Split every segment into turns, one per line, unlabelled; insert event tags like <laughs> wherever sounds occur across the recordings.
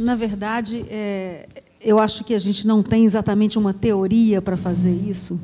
Na verdade, é, eu acho que a gente não tem exatamente uma teoria para fazer isso,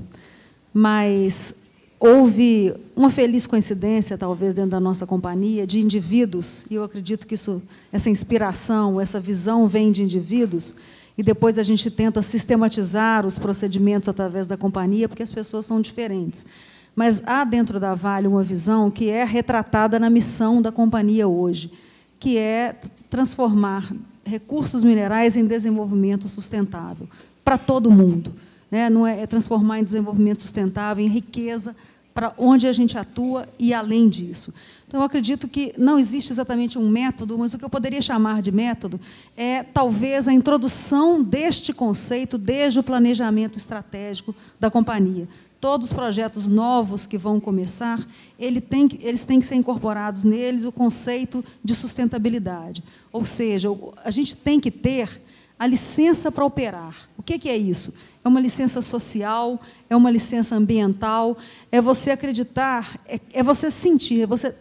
mas houve uma feliz coincidência, talvez, dentro da nossa companhia, de indivíduos, e eu acredito que isso, essa inspiração, essa visão vem de indivíduos, e depois a gente tenta sistematizar os procedimentos através da companhia, porque as pessoas são diferentes. Mas há dentro da Vale uma visão que é retratada na missão da companhia hoje, que é transformar recursos minerais em desenvolvimento sustentável, para todo mundo. Né? Não é, é transformar em desenvolvimento sustentável, em riqueza, para onde a gente atua e além disso. Então, eu acredito que não existe exatamente um método, mas o que eu poderia chamar de método é talvez a introdução deste conceito desde o planejamento estratégico da companhia todos os projetos novos que vão começar, ele tem, eles têm que ser incorporados neles o conceito de sustentabilidade. Ou seja, a gente tem que ter a licença para operar. O que, que é isso? É uma licença social, é uma licença ambiental, é você acreditar, é, é você sentir, é você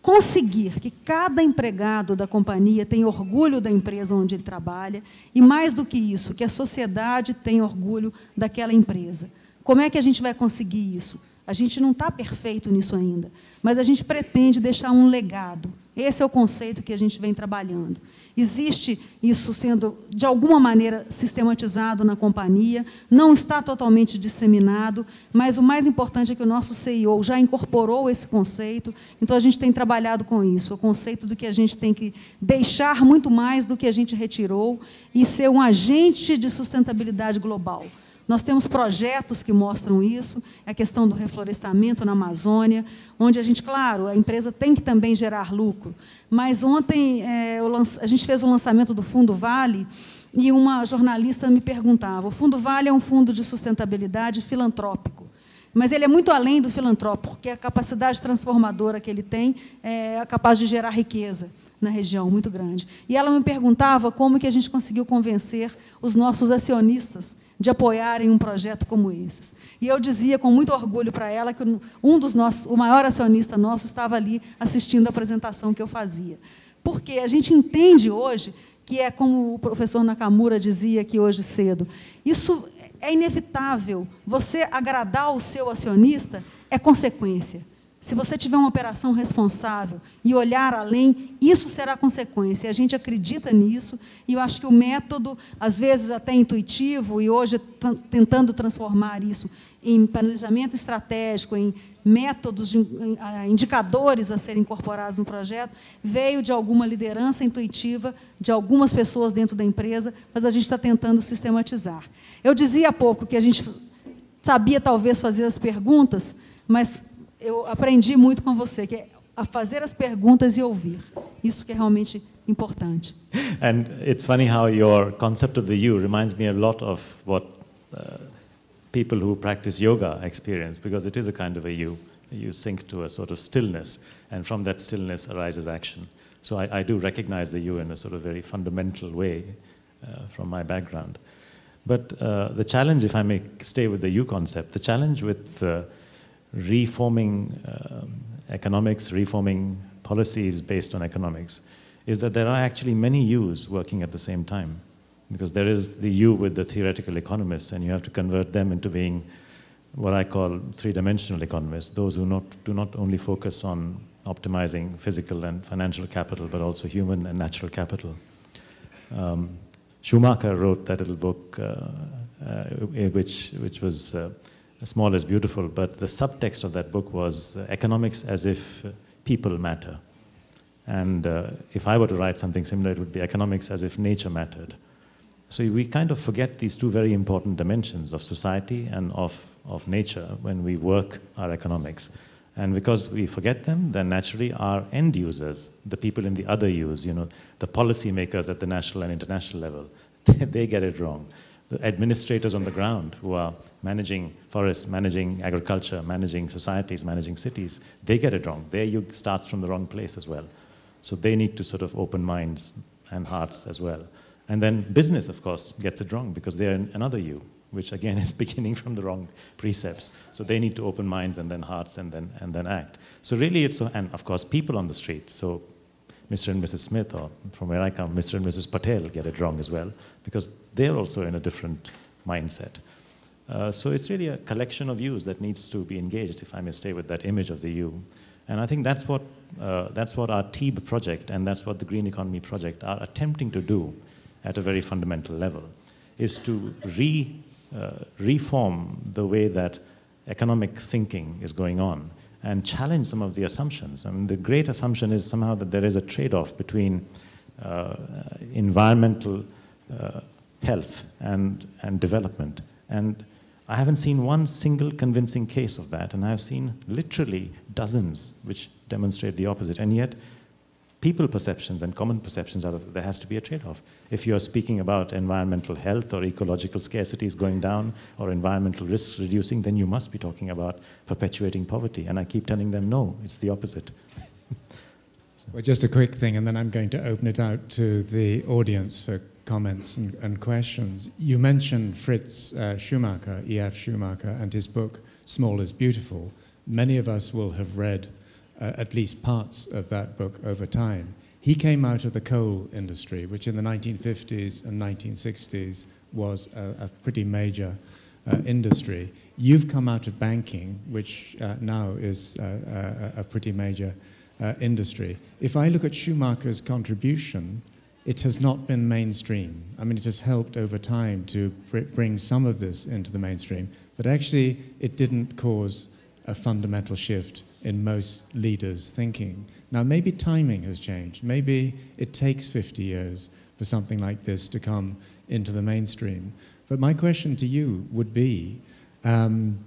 conseguir que cada empregado da companhia tenha orgulho da empresa onde ele trabalha e, mais do que isso, que a sociedade tenha orgulho daquela empresa. Como é que a gente vai conseguir isso? A gente não está perfeito nisso ainda, mas a gente pretende deixar um legado. Esse é o conceito que a gente vem trabalhando. Existe isso sendo, de alguma maneira, sistematizado na companhia, não está totalmente disseminado, mas o mais importante é que o nosso CEO já incorporou esse conceito, então a gente tem trabalhado com isso, o conceito do que a gente tem que deixar muito mais do que a gente retirou e ser um agente de sustentabilidade global. Nós temos projetos que mostram isso, é a questão do reflorestamento na Amazônia, onde a gente, claro, a empresa tem que também gerar lucro. Mas ontem é, a gente fez o lançamento do Fundo Vale e uma jornalista me perguntava: o Fundo Vale é um fundo de sustentabilidade filantrópico. Mas ele é muito além do filantrópico, porque a capacidade transformadora que ele tem é, é capaz de gerar riqueza na região, muito grande. E ela me perguntava como que a gente conseguiu convencer os nossos acionistas de apoiarem um projeto como esse. E eu dizia com muito orgulho para ela que um dos nossos, o maior acionista nosso estava ali assistindo a apresentação que eu fazia. Porque a gente entende hoje que é como o professor Nakamura dizia aqui hoje cedo. Isso é inevitável. Você agradar o seu acionista é consequência. Se você tiver uma operação responsável e olhar além, isso será consequência. E a gente acredita nisso. E eu acho que o método, às vezes até intuitivo, e hoje tá tentando transformar isso em planejamento estratégico, em métodos, de, em, indicadores a serem incorporados no projeto, veio de alguma liderança intuitiva, de algumas pessoas dentro da empresa, mas a gente está tentando sistematizar. Eu dizia há pouco que a gente sabia talvez fazer as perguntas, mas eu aprendi muito com você, que é a fazer as perguntas e ouvir. Isso que é realmente importante.
And it's funny how your concept of the you reminds me a lot of what uh, people who practice yoga experience, because it is a kind of a you. You sink to a sort of stillness, and from that stillness arises action. So I, I do recognize the you in a sort of very fundamental way uh, from my background. But uh, the challenge, if I may stay with the you concept, the challenge with uh, reforming um, economics, reforming policies based on economics, is that there are actually many U's working at the same time. Because there is the U with the theoretical economists, and you have to convert them into being what I call three dimensional economists, those who not, do not only focus on optimizing physical and financial capital, but also human and natural capital. Um, Schumacher wrote that little book, uh, uh, which, which was. Uh, Small is Beautiful, but the subtext of that book was uh, economics as if uh, people matter. And uh, if I were to write something similar, it would be economics as if nature mattered. So we kind of forget these two very important dimensions of society and of, of nature when we work our economics. And because we forget them, then naturally our end users, the people in the other use, you know, the policymakers at the national and international level, they, <laughs> they get it wrong the administrators on the ground who are managing forests, managing agriculture, managing societies, managing cities, they get it wrong. There you starts from the wrong place as well. So they need to sort of open minds and hearts as well. And then business, of course, gets it wrong because they're another you, which again is <laughs> beginning from the wrong precepts. So they need to open minds and then hearts and then and then act. So really, it's and of course people on the street. So Mr. and Mrs. Smith, or from where I come, Mr. and Mrs. Patel get it wrong as well, because they're also in a different mindset. Uh, so it's really a collection of yous that needs to be engaged, if I may stay with that image of the you. And I think that's what, uh, that's what our TEEB project and that's what the Green Economy Project are attempting to do at a very fundamental level, is to re, uh, reform the way that economic thinking is going on and challenge some of the assumptions. I mean, the great assumption is somehow that there is a trade-off between uh, environmental uh, health and, and development. And I haven't seen one single convincing case of that, and I've seen literally dozens which demonstrate the opposite. And yet, people perceptions and common perceptions are that there has to be a trade off. If you're speaking about environmental health or ecological scarcities going down or environmental risks reducing, then you must be talking about perpetuating poverty. And I keep telling them, no, it's the opposite. <laughs>
well, just a quick thing, and then I'm going to open it out to the audience for comments and, and questions. You mentioned Fritz uh, Schumacher, E.F. Schumacher, and his book, Small is Beautiful. Many of us will have read uh, at least parts of that book over time. He came out of the coal industry, which in the 1950s and 1960s was a, a pretty major uh, industry. You've come out of banking, which uh, now is uh, a, uh, a, pretty major uh, industry. If I look at Schumacher's contribution, it has not been mainstream. I mean, it has helped over time to bring some of this into the mainstream, but actually, it didn't cause a fundamental shift in most leaders' thinking. Now, maybe timing has changed. Maybe it takes 50 years for something like this to come into the mainstream. But my question to you would be um,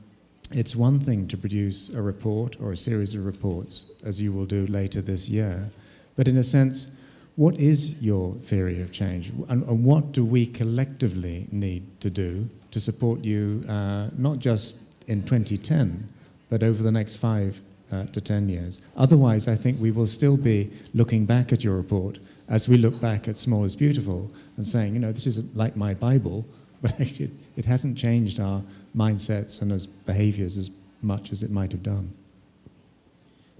it's one thing to produce a report or a series of reports, as you will do later this year, but in a sense, what is your theory of change and, and what do we collectively need to do to support you uh, not just in 2010 but over the next five uh, to 10 years. Otherwise, I think we will still be looking back at your report as we look back at Small is Beautiful and saying, you know, this is like my Bible, <laughs> but actually it hasn't changed our mindsets and as behaviors as much as it might have done.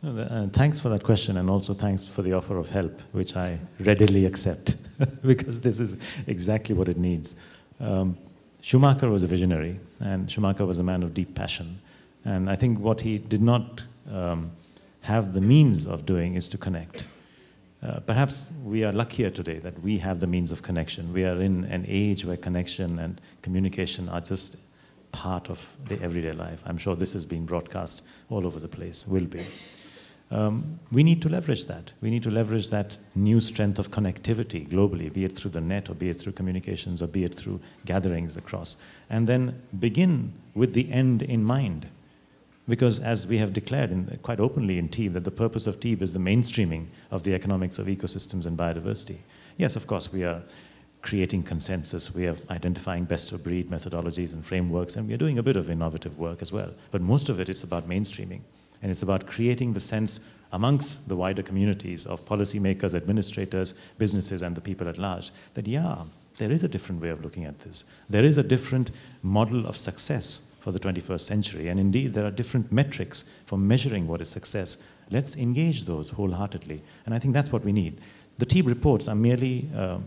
Uh, thanks for that question, and also thanks for the offer of help, which I readily accept, <laughs> because this is exactly what it needs. Um, Schumacher was a visionary, and Schumacher was a man of deep passion. And I think what he did not um, have the means of doing is to connect. Uh, perhaps we are luckier today that we have the means of connection. We are in an age where connection and communication are just part of the everyday life. I'm sure this is being broadcast all over the place, will be. Um, we need to leverage that. We need to leverage that new strength of connectivity globally, be it through the net, or be it through communications, or be it through gatherings across. And then begin with the end in mind. Because as we have declared in, quite openly in TEEB, that the purpose of TEEB is the mainstreaming of the economics of ecosystems and biodiversity. Yes, of course, we are creating consensus, we are identifying best of breed methodologies and frameworks, and we are doing a bit of innovative work as well. But most of it's about mainstreaming. And it's about creating the sense amongst the wider communities of policymakers, administrators, businesses, and the people at large that, yeah, there is a different way of looking at this. There is a different model of success for the 21st century. And indeed, there are different metrics for measuring what is success. Let's engage those wholeheartedly. And I think that's what we need. The TEEB reports are merely uh,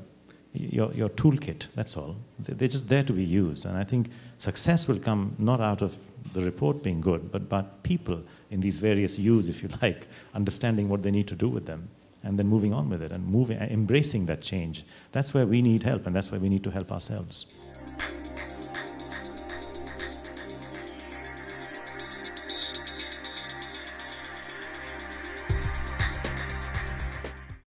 your, your toolkit, that's all. They're just there to be used. And I think success will come not out of the report being good, but but people in these various use, if you like, understanding what they need to do with them and then moving on with it and moving, embracing that change. That's where we need help, and that's where we need to help ourselves.